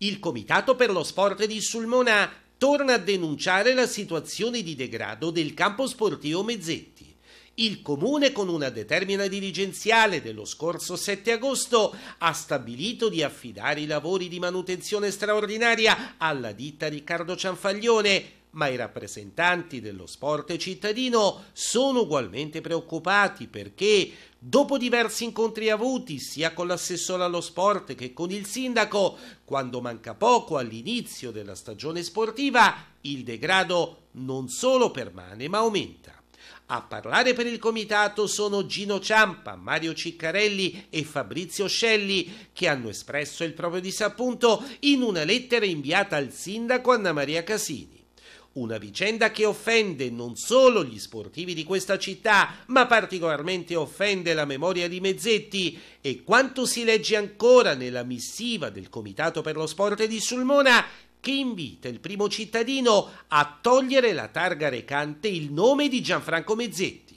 Il Comitato per lo Sport di Sulmona torna a denunciare la situazione di degrado del campo sportivo Mezzetti. Il comune, con una determina dirigenziale dello scorso 7 agosto, ha stabilito di affidare i lavori di manutenzione straordinaria alla ditta Riccardo Cianfaglione ma i rappresentanti dello sport cittadino sono ugualmente preoccupati perché, dopo diversi incontri avuti sia con l'assessore allo sport che con il sindaco, quando manca poco all'inizio della stagione sportiva, il degrado non solo permane ma aumenta. A parlare per il comitato sono Gino Ciampa, Mario Ciccarelli e Fabrizio Scelli, che hanno espresso il proprio disappunto in una lettera inviata al sindaco Anna Maria Casini. Una vicenda che offende non solo gli sportivi di questa città, ma particolarmente offende la memoria di Mezzetti e quanto si legge ancora nella missiva del Comitato per lo Sport di Sulmona che invita il primo cittadino a togliere la targa recante il nome di Gianfranco Mezzetti.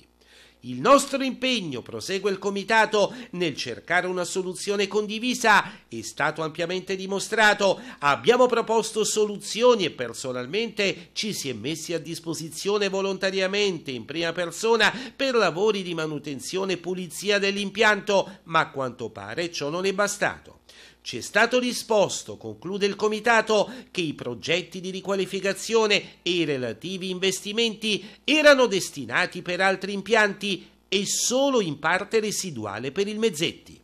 Il nostro impegno, prosegue il Comitato, nel cercare una soluzione condivisa è stato ampiamente dimostrato. Abbiamo proposto soluzioni e personalmente ci si è messi a disposizione volontariamente in prima persona per lavori di manutenzione e pulizia dell'impianto, ma a quanto pare ciò non è bastato. Ci è stato risposto, conclude il Comitato, che i progetti di riqualificazione e i relativi investimenti erano destinati per altri impianti e solo in parte residuale per il Mezzetti.